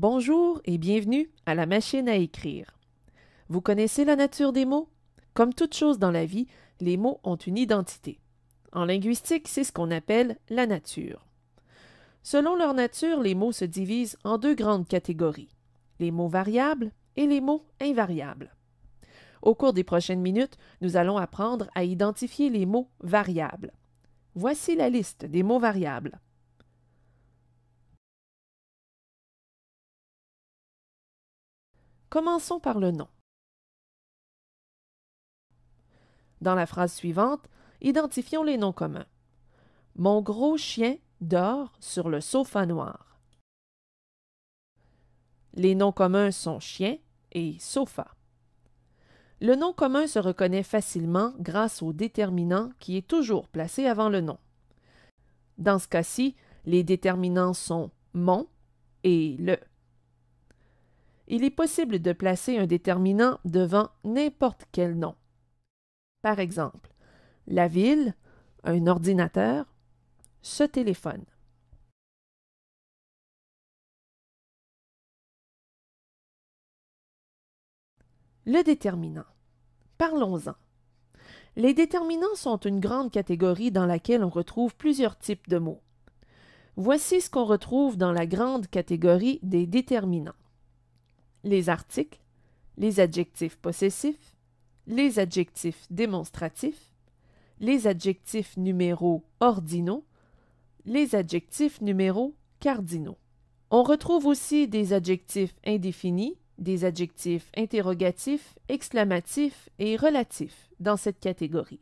Bonjour et bienvenue à la machine à écrire. Vous connaissez la nature des mots? Comme toute chose dans la vie, les mots ont une identité. En linguistique, c'est ce qu'on appelle la nature. Selon leur nature, les mots se divisent en deux grandes catégories, les mots variables et les mots invariables. Au cours des prochaines minutes, nous allons apprendre à identifier les mots variables. Voici la liste des mots variables. Commençons par le nom. Dans la phrase suivante, identifions les noms communs. Mon gros chien dort sur le sofa noir. Les noms communs sont chien et sofa. Le nom commun se reconnaît facilement grâce au déterminant qui est toujours placé avant le nom. Dans ce cas-ci, les déterminants sont mon et le il est possible de placer un déterminant devant n'importe quel nom. Par exemple, la ville, un ordinateur, ce téléphone. Le déterminant. Parlons-en. Les déterminants sont une grande catégorie dans laquelle on retrouve plusieurs types de mots. Voici ce qu'on retrouve dans la grande catégorie des déterminants les articles, les adjectifs possessifs, les adjectifs démonstratifs, les adjectifs numéros ordinaux, les adjectifs numéros cardinaux. On retrouve aussi des adjectifs indéfinis, des adjectifs interrogatifs, exclamatifs et relatifs dans cette catégorie.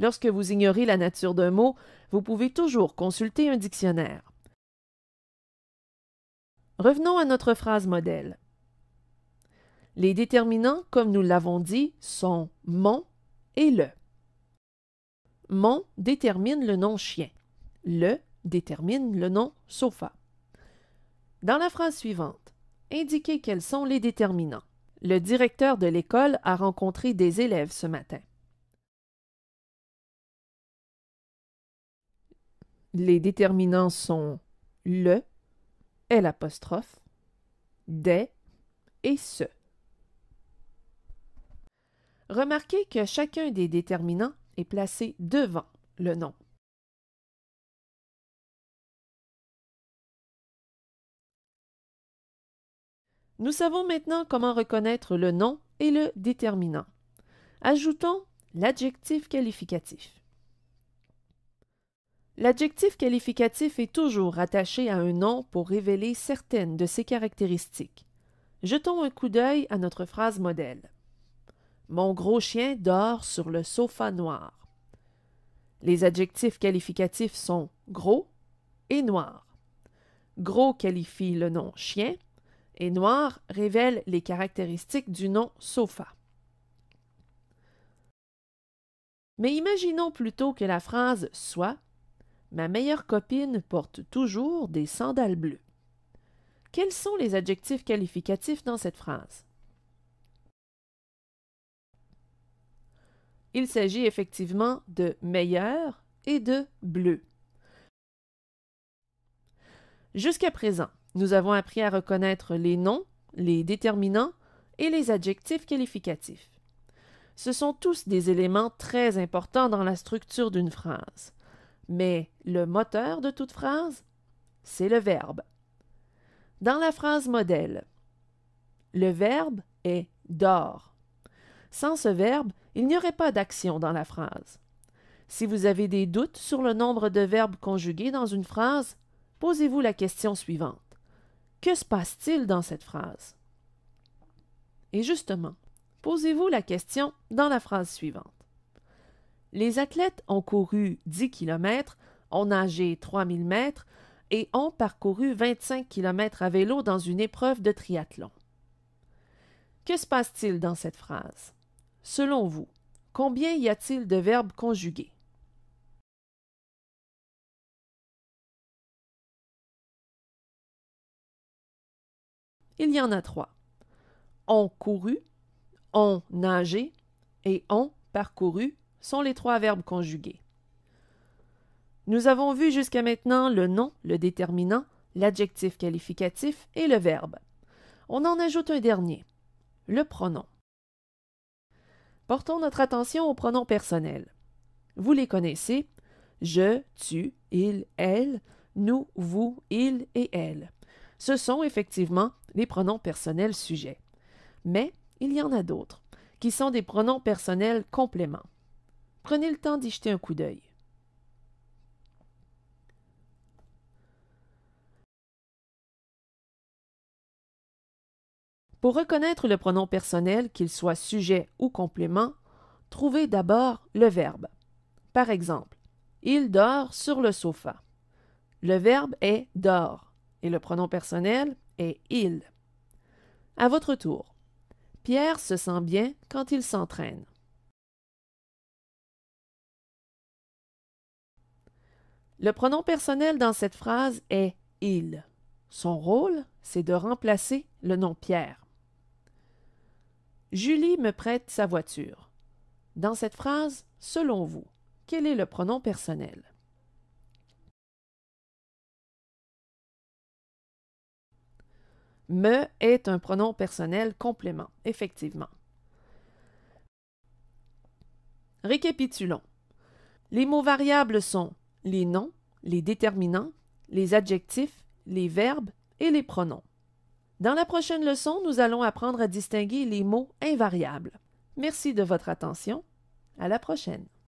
Lorsque vous ignorez la nature d'un mot, vous pouvez toujours consulter un dictionnaire. Revenons à notre phrase modèle. Les déterminants, comme nous l'avons dit, sont mon et le. Mon détermine le nom chien. Le détermine le nom sofa. Dans la phrase suivante, indiquez quels sont les déterminants. Le directeur de l'école a rencontré des élèves ce matin. Les déterminants sont le, L apostrophe, des et ce. Remarquez que chacun des déterminants est placé devant le nom. Nous savons maintenant comment reconnaître le nom et le déterminant. Ajoutons l'adjectif qualificatif. L'adjectif qualificatif est toujours rattaché à un nom pour révéler certaines de ses caractéristiques. Jetons un coup d'œil à notre phrase modèle. Mon gros chien dort sur le sofa noir. Les adjectifs qualificatifs sont gros et noir. Gros qualifie le nom chien et noir révèle les caractéristiques du nom sofa. Mais imaginons plutôt que la phrase soit Ma meilleure copine porte toujours des sandales bleues. Quels sont les adjectifs qualificatifs dans cette phrase? Il s'agit effectivement de meilleur et de bleu. Jusqu'à présent, nous avons appris à reconnaître les noms, les déterminants et les adjectifs qualificatifs. Ce sont tous des éléments très importants dans la structure d'une phrase. Mais le moteur de toute phrase, c'est le verbe. Dans la phrase modèle, le verbe est d'or ». Sans ce verbe, il n'y aurait pas d'action dans la phrase. Si vous avez des doutes sur le nombre de verbes conjugués dans une phrase, posez-vous la question suivante. Que se passe-t-il dans cette phrase? Et justement, posez-vous la question dans la phrase suivante. Les athlètes ont couru 10 km, ont nagé 3000 mètres et ont parcouru 25 km à vélo dans une épreuve de triathlon. Que se passe-t-il dans cette phrase? Selon vous, combien y a-t-il de verbes conjugués? Il y en a trois. Ont couru, ont nagé et ont parcouru sont les trois verbes conjugués. Nous avons vu jusqu'à maintenant le nom, le déterminant, l'adjectif qualificatif et le verbe. On en ajoute un dernier, le pronom. Portons notre attention aux pronoms personnels. Vous les connaissez je, tu, il, elle, nous, vous, il et elle. Ce sont effectivement les pronoms personnels sujets. Mais il y en a d'autres, qui sont des pronoms personnels compléments. Prenez le temps d'y jeter un coup d'œil. Pour reconnaître le pronom personnel, qu'il soit sujet ou complément, trouvez d'abord le verbe. Par exemple, il dort sur le sofa. Le verbe est dort et le pronom personnel est il. À votre tour. Pierre se sent bien quand il s'entraîne. Le pronom personnel dans cette phrase est il. Son rôle, c'est de remplacer le nom Pierre. Julie me prête sa voiture. Dans cette phrase, selon vous, quel est le pronom personnel? Me est un pronom personnel complément, effectivement. Récapitulons. Les mots variables sont les noms, les déterminants, les adjectifs, les verbes et les pronoms. Dans la prochaine leçon, nous allons apprendre à distinguer les mots invariables. Merci de votre attention. À la prochaine.